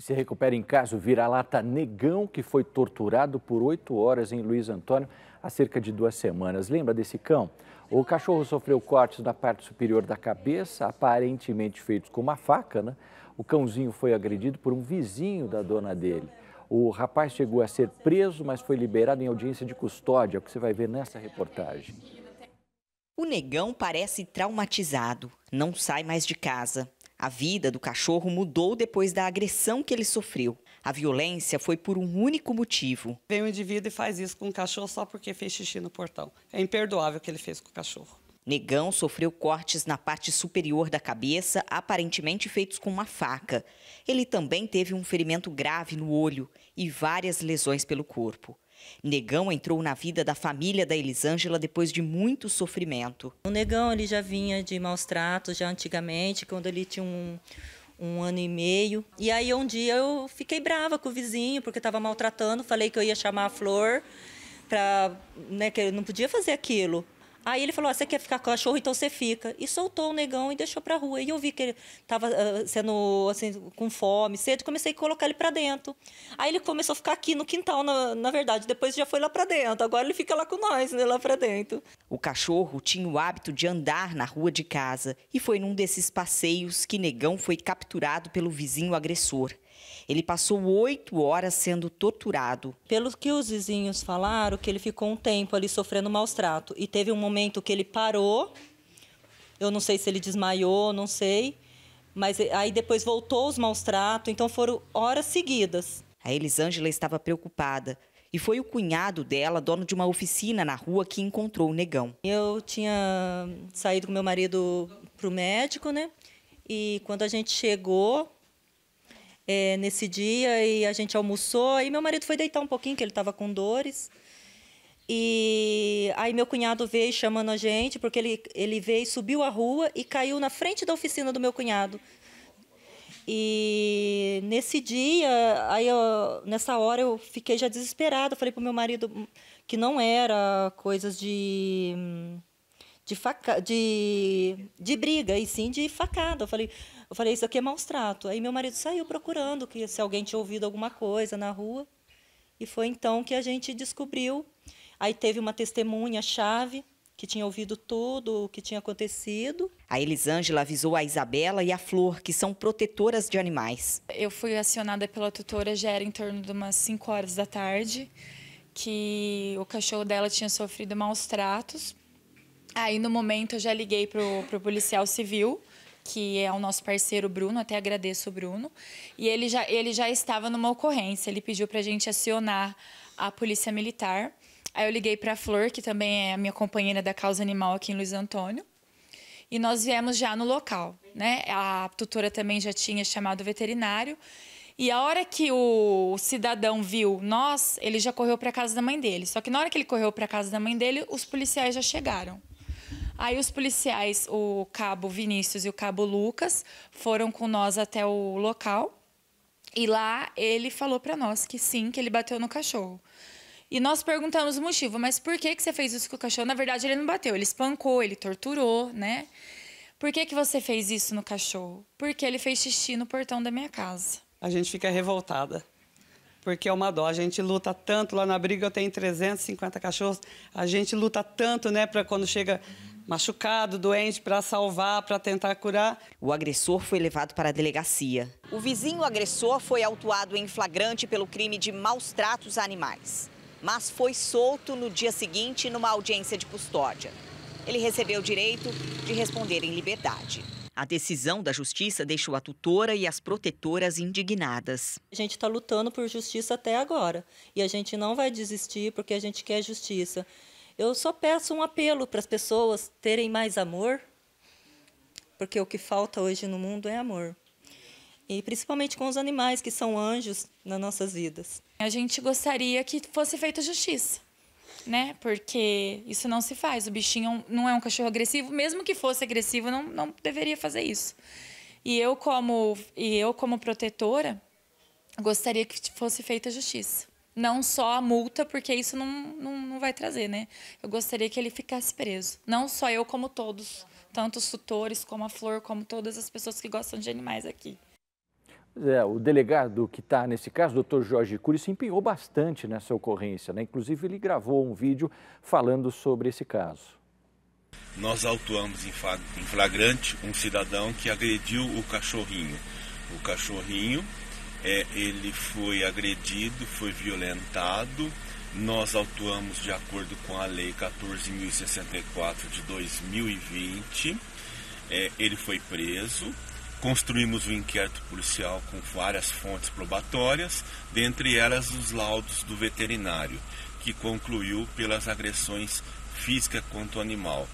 se recupera em caso vira-lata negão que foi torturado por oito horas em Luiz Antônio há cerca de duas semanas. Lembra desse cão? O cachorro sofreu cortes na parte superior da cabeça, aparentemente feitos com uma faca. Né? O cãozinho foi agredido por um vizinho da dona dele. O rapaz chegou a ser preso, mas foi liberado em audiência de custódia, é o que você vai ver nessa reportagem. O negão parece traumatizado, não sai mais de casa. A vida do cachorro mudou depois da agressão que ele sofreu. A violência foi por um único motivo. Vem um indivíduo e faz isso com o cachorro só porque fez xixi no portão. É imperdoável o que ele fez com o cachorro. Negão sofreu cortes na parte superior da cabeça, aparentemente feitos com uma faca. Ele também teve um ferimento grave no olho e várias lesões pelo corpo. Negão entrou na vida da família da Elisângela depois de muito sofrimento. O Negão ele já vinha de maus tratos já antigamente, quando ele tinha um, um ano e meio. E aí um dia eu fiquei brava com o vizinho porque estava maltratando, falei que eu ia chamar a Flor para, né, que eu não podia fazer aquilo. Aí ele falou: ah, você quer ficar com o cachorro, então você fica. E soltou o negão e deixou pra rua. E eu vi que ele tava uh, sendo assim, com fome, cedo, comecei a colocar ele pra dentro. Aí ele começou a ficar aqui no quintal, na, na verdade. Depois já foi lá pra dentro. Agora ele fica lá com nós, né, lá pra dentro. O cachorro tinha o hábito de andar na rua de casa e foi num desses passeios que negão foi capturado pelo vizinho agressor. Ele passou oito horas sendo torturado. Pelo que os vizinhos falaram, que ele ficou um tempo ali sofrendo maus tratos. E teve um momento que ele parou, eu não sei se ele desmaiou, não sei. Mas aí depois voltou os maus tratos, então foram horas seguidas. A Elisângela estava preocupada, e foi o cunhado dela, dono de uma oficina na rua, que encontrou o negão. Eu tinha saído com meu marido para o médico, né? E quando a gente chegou, é, nesse dia e a gente almoçou. E meu marido foi deitar um pouquinho, que ele estava com dores. E aí meu cunhado veio chamando a gente, porque ele, ele veio, subiu a rua e caiu na frente da oficina do meu cunhado. E nesse dia, aí eu, nessa hora eu fiquei já desesperada. Falei pro meu marido que não era coisas de de faca, de, de briga, e sim de facada. Eu falei, eu falei, isso aqui é maus trato. Aí meu marido saiu procurando que se alguém tinha ouvido alguma coisa na rua. E foi então que a gente descobriu. Aí teve uma testemunha-chave que tinha ouvido tudo o que tinha acontecido. A Elisângela avisou a Isabela e a Flor, que são protetoras de animais. Eu fui acionada pela tutora, já era em torno de umas 5 horas da tarde, que o cachorro dela tinha sofrido maus tratos. Aí, no momento, eu já liguei para o policial civil, que é o nosso parceiro Bruno, até agradeço o Bruno, e ele já, ele já estava numa ocorrência, ele pediu para a gente acionar a polícia militar. Aí eu liguei para a Flor, que também é a minha companheira da causa animal aqui em Luiz Antônio, e nós viemos já no local, né? A tutora também já tinha chamado o veterinário. E a hora que o cidadão viu nós, ele já correu para casa da mãe dele. Só que na hora que ele correu para casa da mãe dele, os policiais já chegaram. Aí os policiais, o cabo Vinícius e o cabo Lucas, foram com nós até o local. E lá ele falou para nós que sim, que ele bateu no cachorro. E nós perguntamos o motivo, mas por que, que você fez isso com o cachorro? Na verdade, ele não bateu, ele espancou, ele torturou, né? Por que, que você fez isso no cachorro? Porque ele fez xixi no portão da minha casa. A gente fica revoltada. Porque é uma dó, a gente luta tanto lá na briga, eu tenho 350 cachorros, a gente luta tanto, né, para quando chega machucado, doente, para salvar, para tentar curar. O agressor foi levado para a delegacia. O vizinho agressor foi autuado em flagrante pelo crime de maus tratos a animais, mas foi solto no dia seguinte numa audiência de custódia. Ele recebeu o direito de responder em liberdade. A decisão da justiça deixou a tutora e as protetoras indignadas. A gente está lutando por justiça até agora e a gente não vai desistir porque a gente quer justiça. Eu só peço um apelo para as pessoas terem mais amor, porque o que falta hoje no mundo é amor. E principalmente com os animais, que são anjos nas nossas vidas. A gente gostaria que fosse feita justiça, né? Porque isso não se faz. O bichinho não é um cachorro agressivo, mesmo que fosse agressivo, não, não deveria fazer isso. E eu, como, e eu, como protetora, gostaria que fosse feita justiça. Não só a multa, porque isso não, não, não vai trazer, né? Eu gostaria que ele ficasse preso. Não só eu, como todos. Tanto os tutores, como a Flor, como todas as pessoas que gostam de animais aqui. É, o delegado que está nesse caso, doutor Jorge Cury, se empenhou bastante nessa ocorrência, né? Inclusive, ele gravou um vídeo falando sobre esse caso. Nós autuamos em flagrante um cidadão que agrediu o cachorrinho. O cachorrinho é, ele foi agredido, foi violentado. Nós atuamos de acordo com a Lei 14.064 de 2020. É, ele foi preso. Construímos um inquérito policial com várias fontes probatórias, dentre elas os laudos do veterinário, que concluiu pelas agressões físicas contra o animal.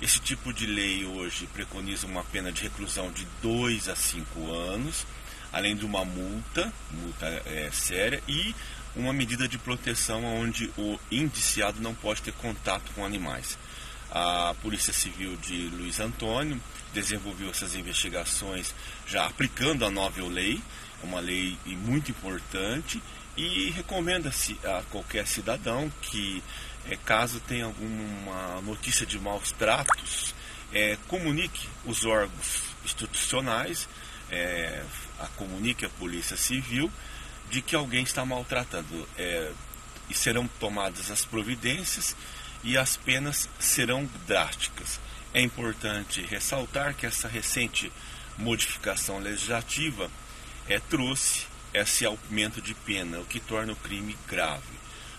Esse tipo de lei hoje preconiza uma pena de reclusão de 2 a 5 anos além de uma multa, multa é, séria, e uma medida de proteção onde o indiciado não pode ter contato com animais. A Polícia Civil de Luiz Antônio desenvolveu essas investigações já aplicando a nova lei, uma lei muito importante, e recomenda-se a qualquer cidadão que, é, caso tenha alguma notícia de maus tratos, é, comunique os órgãos institucionais é, a comunique à Polícia Civil de que alguém está maltratando. É, e serão tomadas as providências e as penas serão drásticas. É importante ressaltar que essa recente modificação legislativa é, trouxe esse aumento de pena, o que torna o crime grave.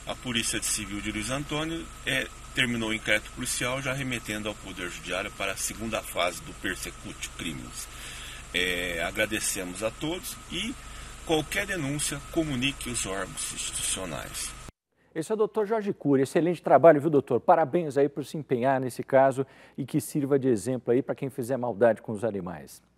A Polícia Civil de Luiz Antônio é, terminou o inquérito policial já remetendo ao Poder Judiciário para a segunda fase do persecute crimes. É, agradecemos a todos e qualquer denúncia, comunique os órgãos institucionais. Esse é o doutor Jorge Cury. Excelente trabalho, viu, doutor? Parabéns aí por se empenhar nesse caso e que sirva de exemplo aí para quem fizer maldade com os animais.